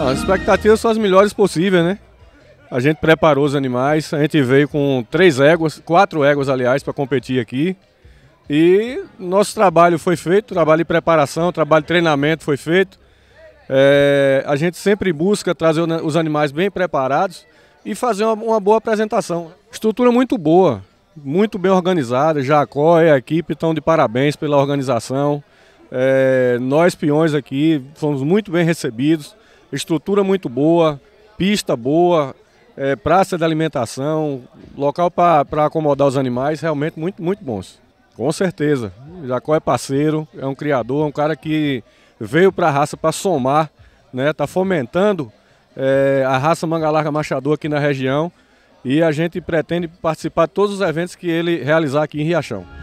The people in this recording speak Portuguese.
As expectativas são as melhores possíveis, né? A gente preparou os animais, a gente veio com três éguas, quatro éguas, aliás, para competir aqui. E nosso trabalho foi feito, trabalho de preparação, trabalho de treinamento foi feito. É, a gente sempre busca trazer os animais bem preparados e fazer uma, uma boa apresentação. Estrutura muito boa, muito bem organizada. Jacó e a equipe estão de parabéns pela organização. É, nós, peões aqui, fomos muito bem recebidos estrutura muito boa, pista boa, é, praça de alimentação, local para acomodar os animais, realmente muito, muito bons. Com certeza. Jacó é parceiro, é um criador, é um cara que veio para a raça para somar, né? Tá fomentando é, a raça manga larga machador aqui na região e a gente pretende participar de todos os eventos que ele realizar aqui em Riachão.